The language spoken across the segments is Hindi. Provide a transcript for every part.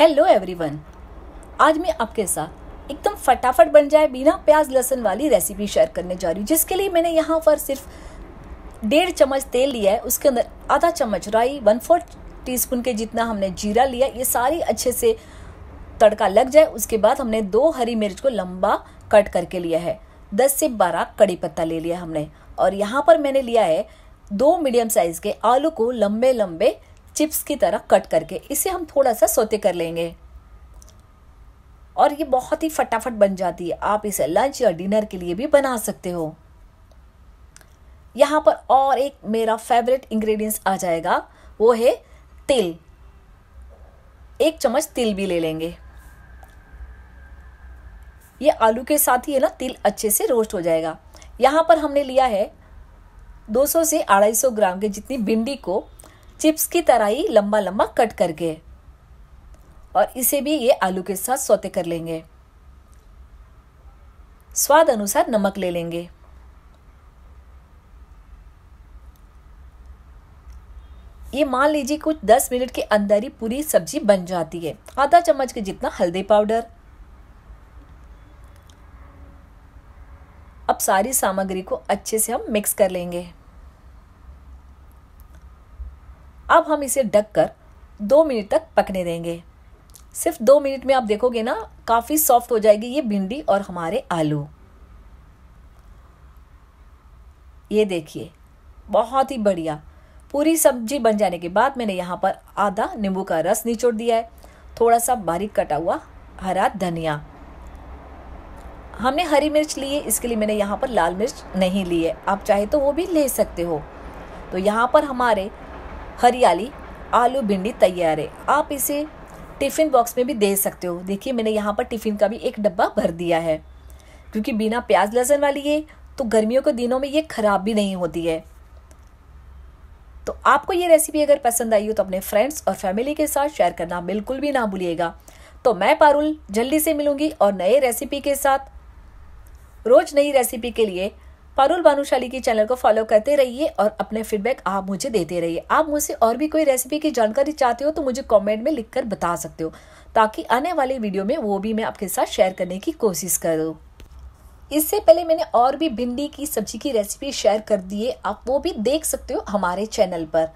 हेलो एवरीवन आज मैं आपके साथ एकदम फटाफट बन जाए बिना प्याज लहसुन वाली रेसिपी शेयर करने जा रही हूँ जिसके लिए मैंने यहाँ पर सिर्फ डेढ़ चम्मच तेल लिया है उसके अंदर आधा चम्मच राई वन फोर्थ टी स्पून के जितना हमने जीरा लिया ये सारी अच्छे से तड़का लग जाए उसके बाद हमने दो हरी मिर्च को लंबा कट करके लिया है दस से बारह कड़ी पत्ता ले लिया हमने और यहाँ पर मैंने लिया है दो मीडियम साइज़ के आलू को लंबे लंबे चिप्स की तरह कट करके इसे हम थोड़ा सा सोते कर लेंगे और ये बहुत ही फटाफट बन जाती है आप इसे लंच या डिनर के लिए भी बना सकते हो यहाँ पर और एक मेरा फेवरेट इंग्रेडिएंट्स आ जाएगा वो है तिल एक चम्मच तिल भी ले लेंगे ये आलू के साथ ही है ना तिल अच्छे से रोस्ट हो जाएगा यहाँ पर हमने लिया है 200 से 250 ग्राम के जितनी भिंडी को चिप्स की तरह ही लंबा लंबा कट करके और इसे भी ये आलू के साथ सोते कर लेंगे स्वाद अनुसार नमक ले लेंगे ये मान लीजिए कुछ दस मिनट के अंदर ही पूरी सब्जी बन जाती है आधा चम्मच के जितना हल्दी पाउडर अब सारी सामग्री को अच्छे से हम मिक्स कर लेंगे अब हम इसे ढक कर दो मिनट तक पकने देंगे सिर्फ दो मिनट में आप देखोगे ना काफ़ी सॉफ्ट हो जाएगी ये भिंडी और हमारे आलू ये देखिए बहुत ही बढ़िया पूरी सब्जी बन जाने के बाद मैंने यहाँ पर आधा नींबू का रस निचोड़ दिया है थोड़ा सा बारीक कटा हुआ हरा धनिया हमने हरी मिर्च ली है इसके लिए मैंने यहाँ पर लाल मिर्च नहीं ली है आप चाहे तो वो भी ले सकते हो तो यहाँ पर हमारे हरियाली आलू भिंडी तैयार है आप इसे टिफ़िन बॉक्स में भी दे सकते हो देखिए मैंने यहाँ पर टिफ़िन का भी एक डब्बा भर दिया है क्योंकि बिना प्याज लहसुन वाली है तो गर्मियों के दिनों में ये ख़राब भी नहीं होती है तो आपको ये रेसिपी अगर पसंद आई हो तो अपने फ्रेंड्स और फैमिली के साथ शेयर करना बिल्कुल भी ना भूलिएगा तो मैं पारुल जल्दी से मिलूंगी और नए रेसिपी के साथ रोज नई रेसिपी के लिए पारुल भानुशाली की चैनल को फॉलो करते रहिए और अपने फीडबैक आप मुझे देते रहिए आप मुझसे और भी कोई रेसिपी की जानकारी चाहते हो तो मुझे कॉमेंट में लिखकर बता सकते हो ताकि आने वाले वीडियो में वो भी मैं आपके साथ शेयर करने की कोशिश करूँ इससे पहले मैंने और भी भिंडी की सब्जी की रेसिपी शेयर कर दिए आप वो भी देख सकते हो हमारे चैनल पर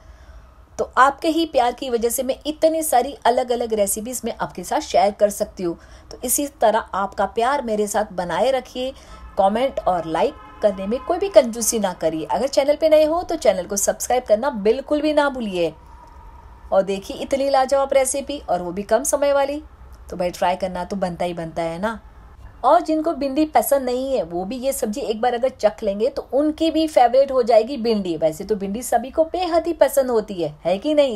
तो आपके ही प्यार की वजह से मैं इतनी सारी अलग अलग रेसिपीज़ मैं आपके साथ शेयर कर सकती हूँ तो इसी तरह आपका प्यार मेरे साथ बनाए रखिए कमेंट और लाइक करने में कोई भी कंजूसी ना करिए अगर चैनल पे नए हो तो चैनल को सब्सक्राइब करना बिल्कुल भी ना भूलिए और देखिए इतनी लाजवाब रेसिपी और वो भी कम समय वाली तो भाई ट्राई करना तो बनता ही बनता है ना और जिनको भिंडी पसंद नहीं है वो भी ये सब्जी एक बार अगर चख लेंगे तो उनकी भी फेवरेट हो जाएगी भिंडी वैसे तो भिंडी सभी को बेहद ही पसंद होती है है कि नहीं